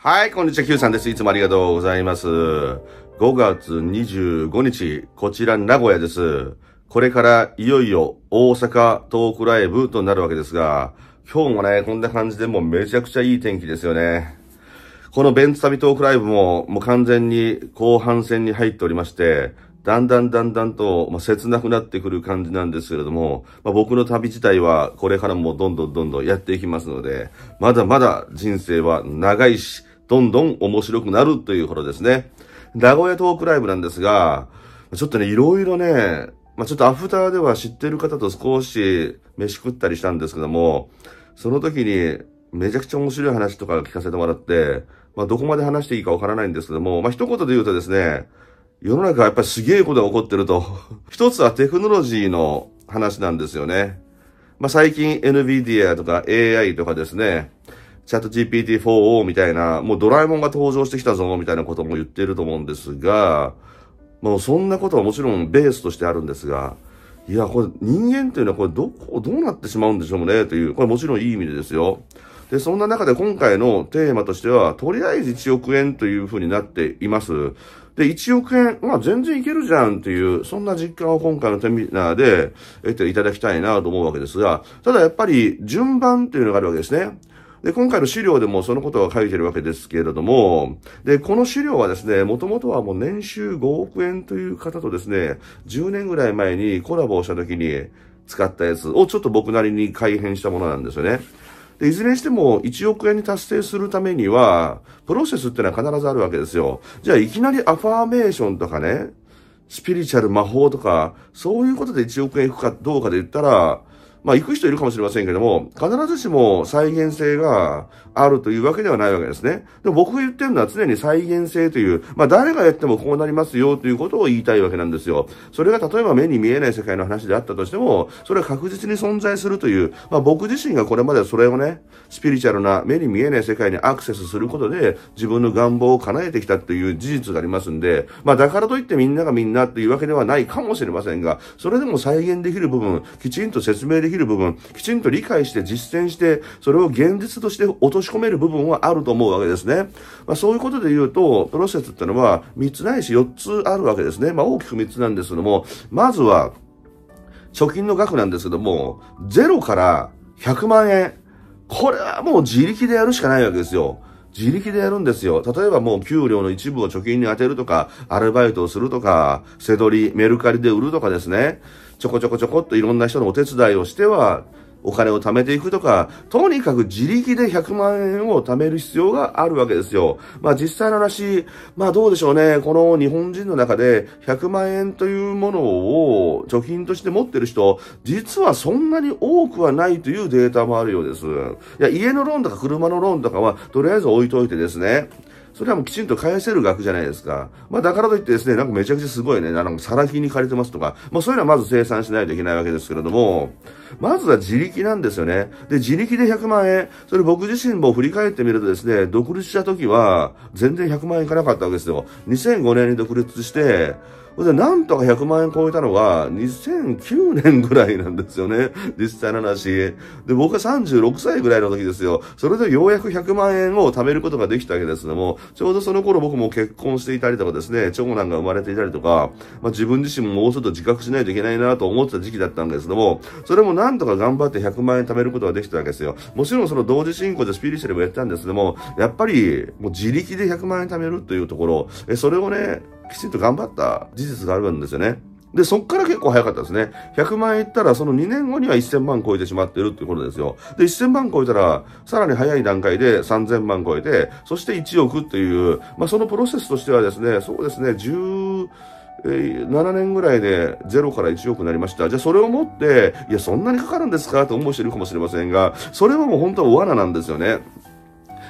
はい、こんにちは、Q さんです。いつもありがとうございます。5月25日、こちら名古屋です。これからいよいよ大阪トークライブとなるわけですが、今日もね、こんな感じでもうめちゃくちゃいい天気ですよね。このベンツ旅トークライブももう完全に後半戦に入っておりまして、だんだんだんだんと、まあ、切なくなってくる感じなんですけれども、まあ、僕の旅自体はこれからもどんどんどんどんやっていきますので、まだまだ人生は長いし、どんどん面白くなるというほどですね。名古屋トークライブなんですが、ちょっとね、いろいろね、まあ、ちょっとアフターでは知ってる方と少し飯食ったりしたんですけども、その時にめちゃくちゃ面白い話とか聞かせてもらって、まあ、どこまで話していいかわからないんですけども、まあ、一言で言うとですね、世の中やっぱりすげえことが起こってると。一つはテクノロジーの話なんですよね。まあ、最近 NVIDIA とか AI とかですね、チャット GPT-4 みたいな、もうドラえもんが登場してきたぞ、みたいなことも言ってると思うんですが、もうそんなことはもちろんベースとしてあるんですが、いや、これ人間っていうのはこれどこ、どうなってしまうんでしょうね、という、これもちろんいい意味でですよ。で、そんな中で今回のテーマとしては、とりあえず1億円というふうになっています。で、1億円、まあ全然いけるじゃんっていう、そんな実感を今回のセミナーで得ていただきたいなと思うわけですが、ただやっぱり順番っていうのがあるわけですね。で、今回の資料でもそのことが書いてるわけですけれども、で、この資料はですね、もともとはもう年収5億円という方とですね、10年ぐらい前にコラボをした時に使ったやつをちょっと僕なりに改変したものなんですよね。で、いずれにしても1億円に達成するためには、プロセスってのは必ずあるわけですよ。じゃあいきなりアファーメーションとかね、スピリチュアル魔法とか、そういうことで1億円いくかどうかで言ったら、まあ、行く人いるかもしれませんけども、必ずしも再現性があるというわけではないわけですね。でも僕が言ってるのは常に再現性という、まあ、誰がやってもこうなりますよということを言いたいわけなんですよ。それが例えば目に見えない世界の話であったとしても、それは確実に存在するという、まあ、僕自身がこれまでそれをね、スピリチュアルな目に見えない世界にアクセスすることで自分の願望を叶えてきたという事実がありますんで、まあ、だからといってみんながみんなというわけではないかもしれませんが、それでも再現できる部分、きちんと説明できるきる部分、きちんと理解して実践して、それを現実として落とし込める部分はあると思うわけですね。まあ、そういうことで言うと、プロセスってのは3つないし4つあるわけですね。まあ、大きく3つなんですけども、まずは、貯金の額なんですけども、0から100万円。これはもう自力でやるしかないわけですよ。自力でやるんですよ。例えばもう給料の一部を貯金に充てるとか、アルバイトをするとか、セドリ、メルカリで売るとかですね、ちょこちょこちょこっといろんな人のお手伝いをしては、お金を貯めていくとか、とにかく自力で100万円を貯める必要があるわけですよ。まあ実際の話、まあどうでしょうね。この日本人の中で100万円というものを貯金として持ってる人、実はそんなに多くはないというデータもあるようです。いや、家のローンとか車のローンとかはとりあえず置いといてですね。それはもうきちんと返せる額じゃないですか。まあだからといってですね、なんかめちゃくちゃすごいね、なんかサラ金に借りてますとか、まあそういうのはまず生産しないといけないわけですけれども、まずは自力なんですよね。で、自力で100万円、それ僕自身も振り返ってみるとですね、独立した時は全然100万円いかなかったわけですよ。2005年に独立して、それでなんとか100万円超えたのが2009年ぐらいなんですよね。実際の話。で、僕は36歳ぐらいの時ですよ。それでようやく100万円を貯めることができたわけですけども、ちょうどその頃僕も結婚していたりとかですね、長男が生まれていたりとか、まあ、自分自身ももうちょっと自覚しないといけないなと思ってた時期だったんですけども、それもなんとか頑張って100万円貯めることができたわけですよ。もちろんその同時進行でスピリチュアルもやったんですけども、やっぱりもう自力で100万円貯めるというところ、えそれをね、きちんと頑張った事実があるんですよね。で、そっから結構早かったですね。100万円いったら、その2年後には1000万超えてしまってるっていうことですよ。で、1000万超えたら、さらに早い段階で3000万超えて、そして1億っていう、まあ、そのプロセスとしてはですね、そうですね、10、7年ぐらいで0から1億になりました。じゃあそれを持って、いや、そんなにかかるんですかと思う人いるかもしれませんが、それはもう本当は罠なんですよね。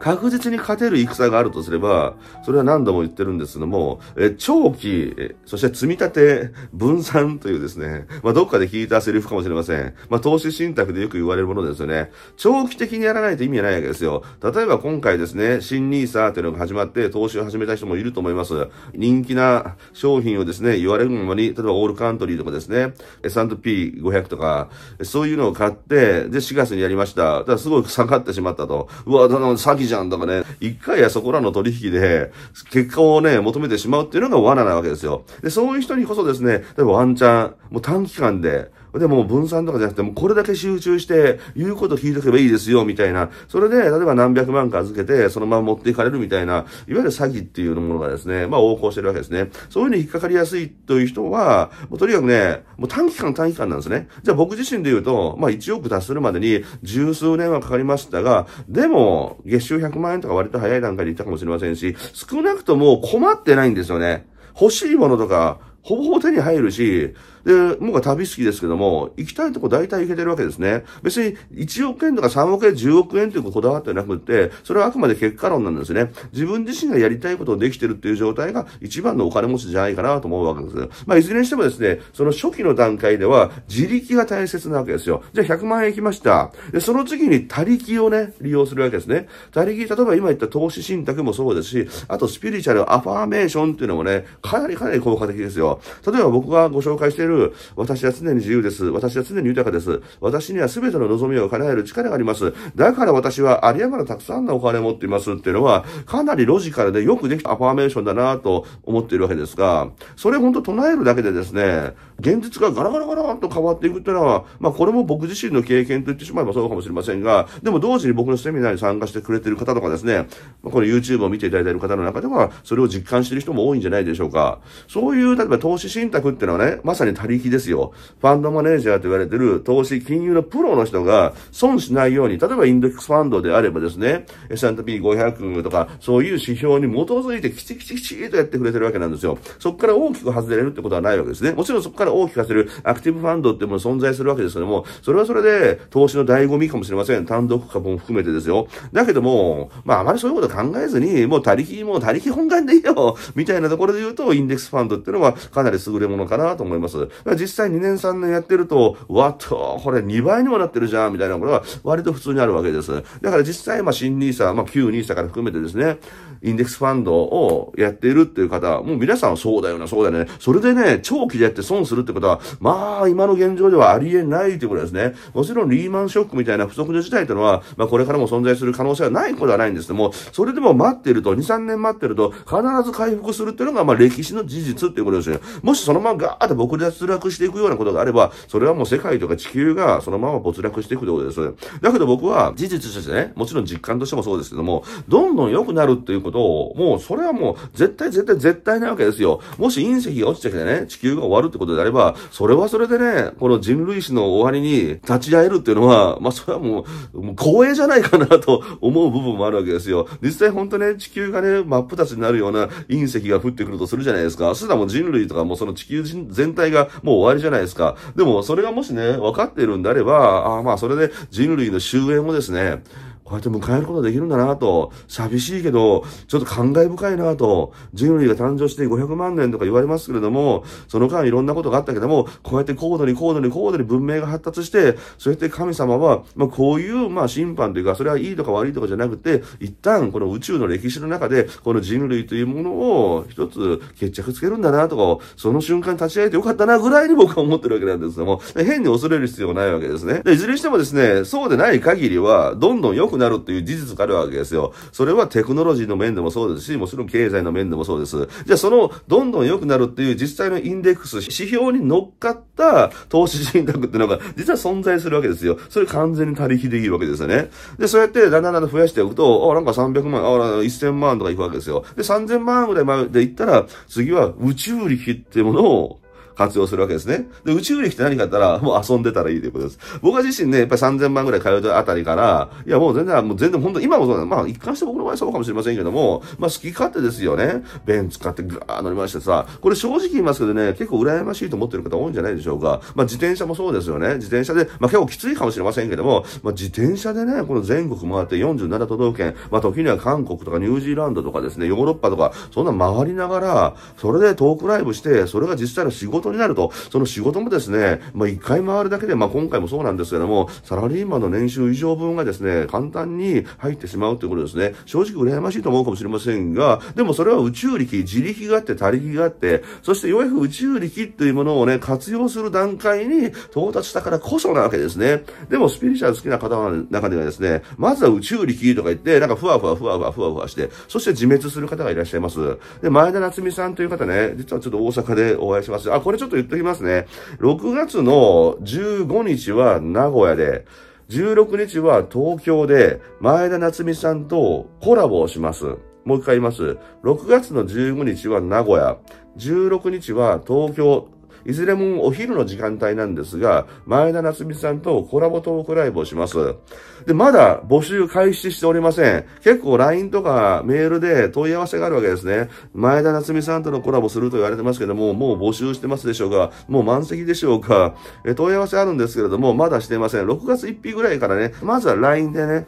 確実に勝てる戦があるとすれば、それは何度も言ってるんですけども、え長期、そして積み立て、分散というですね、まあ、どっかで聞いたセリフかもしれません。まあ、投資信託でよく言われるものですよね。長期的にやらないと意味がないわけですよ。例えば今回ですね、新ニーサーというのが始まって投資を始めた人もいると思います。人気な商品をですね、言われるままに、例えばオールカントリーとかですね、S&P500 とか、そういうのを買って、で、4月にやりました。ただすごい下がってしまったと。うわ、あの、詐欺じゃんとかね、一回やそこらの取引で、結果をね、求めてしまうっていうのが罠なわけですよ。で、そういう人にこそですね、例えばワンチャン、もう短期間で、で、もう分散とかじゃなくて、もうこれだけ集中して、言うこと聞いとけばいいですよ、みたいな。それで、例えば何百万か預けて、そのまま持っていかれるみたいな、いわゆる詐欺っていうものがですね、まあ横行してるわけですね。そういうのに引っかかりやすいという人は、もうとにかくね、もう短期間短期間なんですね。じゃあ僕自身で言うと、まあ1億達するまでに十数年はかかりましたが、でも、月収100万円とか割と早い段階で行ったかもしれませんし、少なくとも困ってないんですよね。欲しいものとか、ほぼほぼ手に入るし、で、僕は旅好きですけども、行きたいとこ大体行けてるわけですね。別に1億円とか3億円、10億円というこだわってなくて、それはあくまで結果論なんですね。自分自身がやりたいことをできてるっていう状態が一番のお金持ちじゃないかなと思うわけです。まあ、いずれにしてもですね、その初期の段階では自力が大切なわけですよ。じゃあ100万円行きました。で、その次に他力をね、利用するわけですね。他力、例えば今言った投資信託もそうですし、あとスピリチュアルアファーメーションっていうのもね、かなりかなり効果的ですよ。例えば僕がご紹介している私は常に自由です。私は常に豊かです。私には全ての望みを叶える力があります。だから私は有り余るたくさんのお金を持っていますっていうのは、かなりロジカルでよくできたアファーメーションだなと思っているわけですが、それ本当唱えるだけでですね、現実がガラガラガラと変わっていくっていうのは、まあこれも僕自身の経験と言ってしまえばそうかもしれませんが、でも同時に僕のセミナーに参加してくれてる方とかですね、この YouTube を見ていただいている方の中では、それを実感している人も多いんじゃないでしょうか。そういう、例えば投資信託っていうのはね、まさに他力ですよ。ファンドマネージャーと言われてる投資金融のプロの人が損しないように、例えばインデックスファンドであればですね、S&P500 とか、そういう指標に基づいてきちきちきちとやってくれてるわけなんですよ。そこから大きく外れるってことはないわけですね。もちろんそこからから大きくするアクティブファンドっていうもの存在するわけですけども、それはそれで投資の醍醐味かもしれません。単独株も含めてですよ。だけども、まああまりそういうこと考えずに、もう他力、もう他力本願でいいよみたいなところで言うと、インデックスファンドっていうのはかなり優れものかなと思います。実際2年3年やってると、わっと、これ2倍にもなってるじゃんみたいな、ことは割と普通にあるわけです。だから実際、まあ新 NISA、まあ旧 NISA から含めてですね、インデックスファンドをやっているっていう方、もう皆さんはそうだよな、そうだよね。それでね、長期でやって損するるってことは、まあ、今の現状ではありえないということですね。もちろんリーマンショックみたいな不測の事態というのは、まあ、これからも存在する可能性はないことはないんですけども、それでも待ってると、2、3年待ってると、必ず回復するっていうのが、まあ、歴史の事実っていうことですよね。もしそのままガーッと僕で脱落していくようなことがあれば、それはもう世界とか地球がそのまま没落していくということですよね。だけど僕は事実としてね、もちろん実感としてもそうですけども、どんどん良くなるっていうことを、もうそれはもう絶対絶対絶対なわけですよ。もし隕石が落ちてきてね、地球が終わるってことであれば、えば、それはそれでね、この人類史の終わりに立ち会えるっていうのは、まあそれはもう、もう光栄じゃないかなと思う部分もあるわけですよ。実際本当ね、地球がね、真っ二つになるような隕石が降ってくるとするじゃないですか。そしたらもう人類とかもうその地球全体がもう終わりじゃないですか。でもそれがもしね、分かっているんであれば、あまあそれで人類の終焉もですね、こうやって迎えることができるんだなと、寂しいけど、ちょっと感慨深いなと、人類が誕生して500万年とか言われますけれども、その間いろんなことがあったけども、こうやって高度に高度に高度に文明が発達して、そうやって神様は、まあ、こういう、まあ、審判というか、それはいいとか悪いとかじゃなくて、一旦この宇宙の歴史の中で、この人類というものを一つ決着つけるんだなとか、その瞬間立ち会えてよかったなぐらいに僕は思ってるわけなんですけども、変に恐れる必要ないわけですね。でいずれにしてもですね、そうでない限りは、どんどん良くなるという事実があるわけですよ。それはテクノロジーの面でもそうですし、もちろん経済の面でもそうです。じゃあその、どんどん良くなるっていう実際のインデックス、指標に乗っかった投資信託っていうのが実は存在するわけですよ。それ完全に他力でいいわけですよね。で、そうやってだんだんだんだん増やしていくと、あ、なんか300万、あ、1000万とかいくわけですよ。で、3000万ぐらいまでいったら、次は宇宙力ってものを活用するわけですね。で、宇宙力って何かあったら、もう遊んでたらいいということです。僕は自身ね、やっぱり3000万ぐらい通うあたりから、いや、もう全然、もう全然本当、今もそうだ、まあ、一貫して僕の場合そうかもしれませんけども、まあ、好き勝手ですよね。ベン使ってガー乗りましてさ、これ正直言いますけどね、結構羨ましいと思ってる方多いんじゃないでしょうか。まあ、自転車もそうですよね。自転車で、まあ、結構きついかもしれませんけども、まあ、自転車でね、この全国回って47都道県、まあ、時には韓国とかニュージーランドとかですね、ヨーロッパとか、そんな回りながら、それでトークライブして、それが実際の仕事事になると、その仕事もですね、まあ、一回回るだけで、まあ、今回もそうなんですけども、サラリーマンの年収以上分がですね、簡単に入ってしまうということですね。正直羨ましいと思うかもしれませんが、でもそれは宇宙力、自力があって、他力があって、そしてようやく宇宙力っていうものをね、活用する段階に到達したからこそなわけですね。でも、スピリチュアル好きな方の中ではですね、まずは宇宙力とか言って、なんかふわふわふわふわふわふわして、そして自滅する方がいらっしゃいます。で、前田夏美さんという方ね、実はちょっと大阪でお会いします。あ、これちょっと言っときますね。6月の15日は名古屋で、16日は東京で前田夏美さんとコラボをします。もう一回言います。6月の15日は名古屋、16日は東京、いずれもお昼の時間帯なんですが、前田夏美さんとコラボトークライブをします。で、まだ募集開始しておりません。結構 LINE とかメールで問い合わせがあるわけですね。前田夏美さんとのコラボすると言われてますけども、もう募集してますでしょうかもう満席でしょうかえ問い合わせあるんですけれども、まだしてません。6月1日ぐらいからね、まずは LINE でね、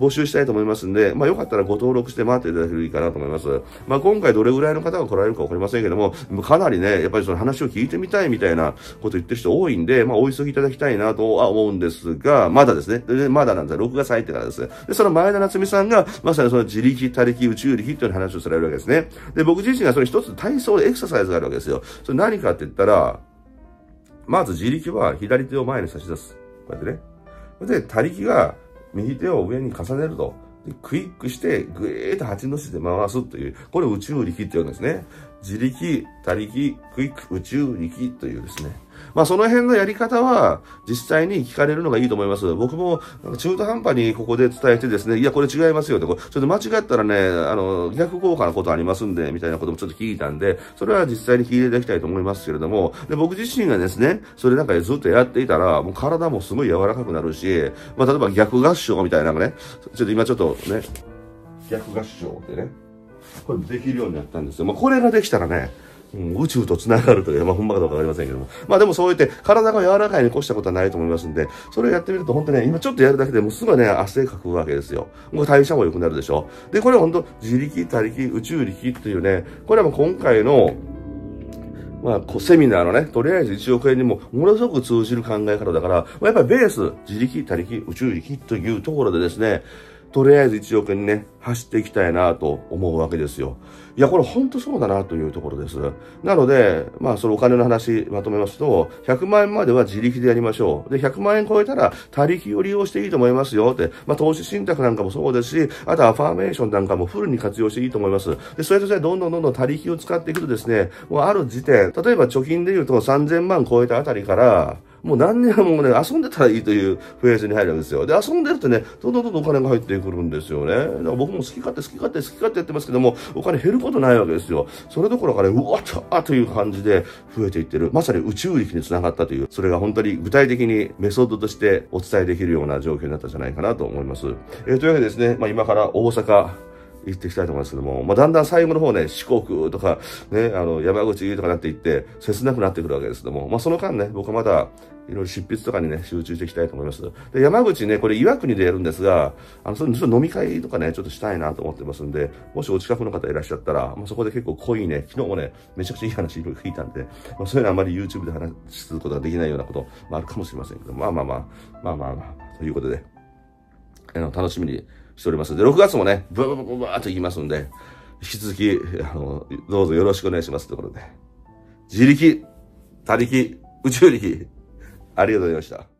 募集したいと思いますんで、まあよかったらご登録して待っていただけるといいかなと思います。まあ今回どれぐらいの方が来られるかわかりませんけども、かなりね、やっぱりその話を聞いてみたいみたいなこと言ってる人多いんで、まあお急ぎいただきたいなとは思うんですが、まだですね。でまだなんですよ。6月入ってからですで、その前田夏美さんが、まさにその自力、他力、宇宙力っていう話をされるわけですね。で、僕自身がその一つ体操でエクササイズがあるわけですよ。それ何かって言ったら、まず自力は左手を前に差し出す。こうやってね。で、他力が右手を上に重ねると。でクイックして、ぐえーっと8の字で回すという、これ宇宙力って言うんですね。自力、他力、クイック、宇宙力というですね。まあ、その辺のやり方は、実際に聞かれるのがいいと思います。僕も、中途半端にここで伝えてですね、いや、これ違いますよって、これちょっと間違ったらね、あの、逆効果なことありますんで、みたいなこともちょっと聞いたんで、それは実際に聞いていただきたいと思いますけれども、で、僕自身がですね、それなんかずっとやっていたら、もう体もすごい柔らかくなるし、まあ、例えば逆合唱みたいなのがね、ちょっと今ちょっとね、逆合唱ってね、これできるようになったんですよ。まあ、これができたらね、うん、宇宙と繋がるという、まあ、ほんまかどうかわかりませんけども。まあでもそう言って、体が柔らかいに越したことはないと思いますんで、それをやってみると本当ね、今ちょっとやるだけでもすぐね、汗かくわけですよ。もう代謝も良くなるでしょ。で、これは本当自力、他力、宇宙力っていうね、これはもう今回の、まあ、こうセミナーのね、とりあえず1億円にもものすごく通じる考え方だから、まあ、やっぱりベース、自力、他力、宇宙力というところでですね、とりあえず1億にね、走っていきたいなと思うわけですよ。いや、これほんとそうだなというところです。なので、まあ、そのお金の話まとめますと、100万円までは自力でやりましょう。で、100万円超えたら、他力を利用していいと思いますよって、まあ、投資信託なんかもそうですし、あとアファーメーションなんかもフルに活用していいと思います。で、それとしてどんどんどんどん他力を使っていくとですね、もうある時点、例えば貯金で言うと3000万超えたあたりから、もう何年もね、遊んでたらいいというフェーズに入るわけですよ。で、遊んでるとね、どんどんどんどんお金が入ってくるんですよね。だから僕も好き勝手好き勝手好き勝手やってますけども、お金減ることないわけですよ。それどころかね、うわっとあという感じで増えていってる。まさに宇宙力につながったという、それが本当に具体的にメソッドとしてお伝えできるような状況になったんじゃないかなと思います。えー、というわけでですね、まあ今から大阪、行っていきたいと思いますけども、まあ、だんだん最後の方ね、四国とか、ね、あの、山口とかなっていって、切なくなってくるわけですけども、まあ、その間ね、僕はまだ、いろいろ執筆とかにね、集中していきたいと思います。で、山口ね、これ岩国でやるんですが、あの、それちょっと飲み会とかね、ちょっとしたいなと思ってますんで、もしお近くの方いらっしゃったら、まあ、そこで結構濃いね、昨日もね、めちゃくちゃいい話いろいろ聞いたんで、まあ、そういうのあまり YouTube で話すことができないようなこと、もあるかもしれませんけど、まあまあまあ、まあまあまあ、ということで、あの、楽しみにしておりますので、6月もね、ブワブワブワーといきますんで、引き続き、あの、どうぞよろしくお願いしますということで。自力、他力、宇宙力、ありがとうございました。